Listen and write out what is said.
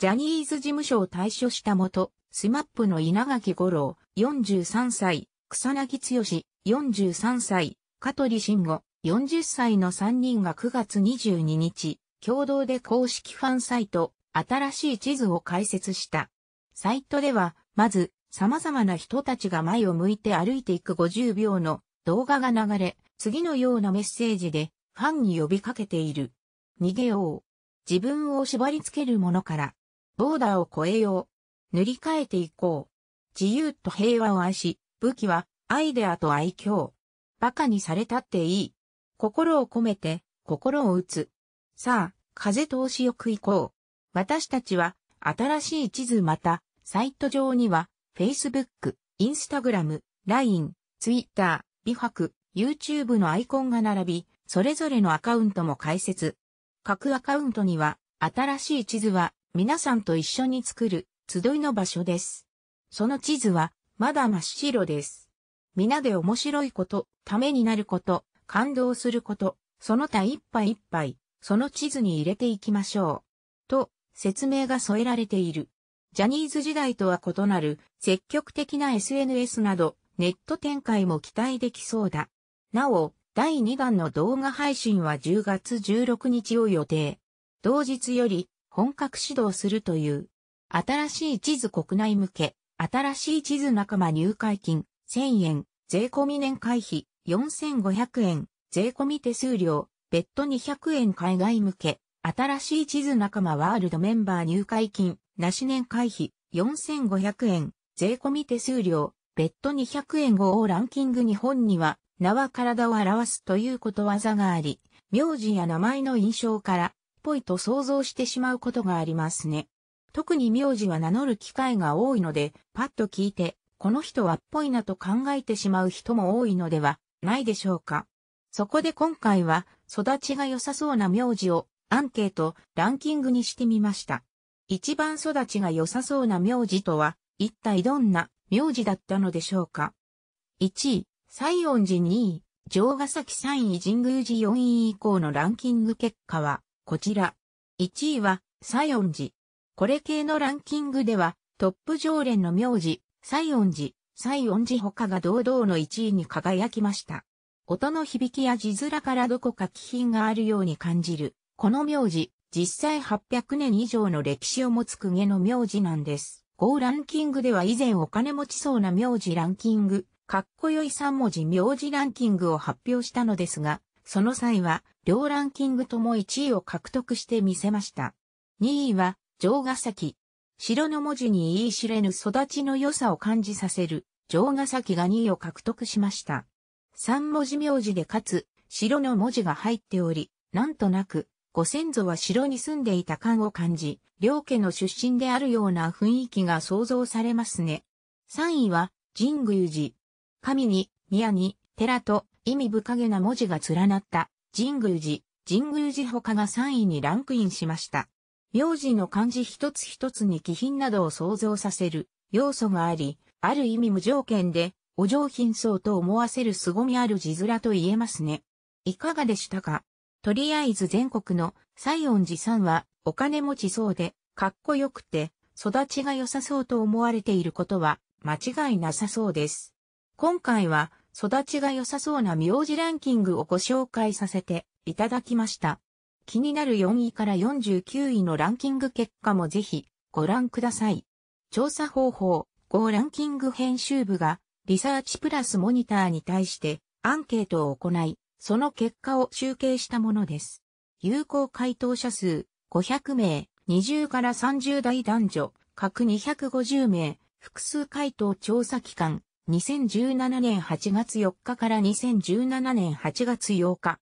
ジャニーズ事務所を退所したもと、スマップの稲垣五郎、43歳、草薙剛、43歳、香取慎吾、40歳の3人が9月22日、共同で公式ファンサイト、新しい地図を開設した。サイトでは、まず、様々な人たちが前を向いて歩いていく50秒の動画が流れ、次のようなメッセージでファンに呼びかけている。逃げよう。自分を縛り付けるものからボーダーを越えよう。塗り替えていこう。自由と平和を愛し、武器はアイデアと愛嬌。馬鹿にされたっていい。心を込めて、心を打つ。さあ、風通しよく行こう。私たちは、新しい地図また、サイト上には、Facebook、Instagram、LINE、Twitter、美白、YouTube のアイコンが並び、それぞれのアカウントも開設。各アカウントには、新しい地図は皆さんと一緒に作る集いの場所です。その地図はまだ真っ白です。皆で面白いこと、ためになること、感動すること、その他一杯一杯、その地図に入れていきましょう。と、説明が添えられている。ジャニーズ時代とは異なる積極的な SNS などネット展開も期待できそうだ。なお、第2弾の動画配信は10月16日を予定。同日より本格始動するという。新しい地図国内向け、新しい地図仲間入会金、1000円、税込み年会費、4500円、税込み手数料、別途200円海外向け、新しい地図仲間ワールドメンバー入会金、なし年会費、4500円、税込み手数料、別途200円をランキング日本には、名は体を表すということわざがあり、名字や名前の印象から、ぽいと想像してしまうことがありますね。特に名字は名乗る機会が多いので、パッと聞いて、この人はっぽいなと考えてしまう人も多いのではないでしょうか。そこで今回は、育ちが良さそうな名字をアンケート、ランキングにしてみました。一番育ちが良さそうな名字とは、一体どんな名字だったのでしょうか。1位、西園寺2位、城ヶ崎3位神宮寺4位以降のランキング結果は、こちら。1位は、西園寺。これ系のランキングでは、トップ常連の名字、西園寺、西園寺他が堂々の1位に輝きました。音の響きや字面からどこか気品があるように感じる。この名字、実際800年以上の歴史を持つ公家の名字なんです。g ランキングでは以前お金持ちそうな名字ランキング、かっこよい3文字名字ランキングを発表したのですが、その際は、両ランキングとも1位を獲得してみせました。2位は、城ヶ崎。城の文字に言い知れぬ育ちの良さを感じさせる、城ヶ崎が2位を獲得しました。3文字名字でかつ、城の文字が入っており、なんとなく、ご先祖は城に住んでいた感を感じ、両家の出身であるような雰囲気が想像されますね。3位は、神宮寺。神に、宮に、寺と、意味深げな文字が連なった神宮寺、神宮寺他が3位にランクインしました。名字の漢字一つ一つに気品などを想像させる要素があり、ある意味無条件でお上品そうと思わせる凄みある字面と言えますね。いかがでしたかとりあえず全国の西音寺さんはお金持ちそうでかっこよくて育ちが良さそうと思われていることは間違いなさそうです。今回は育ちが良さそうな苗字ランキングをご紹介させていただきました。気になる4位から49位のランキング結果もぜひご覧ください。調査方法、5ランキング編集部がリサーチプラスモニターに対してアンケートを行い、その結果を集計したものです。有効回答者数500名、20から30代男女、各250名、複数回答調査機関2017年8月4日から2017年8月8日、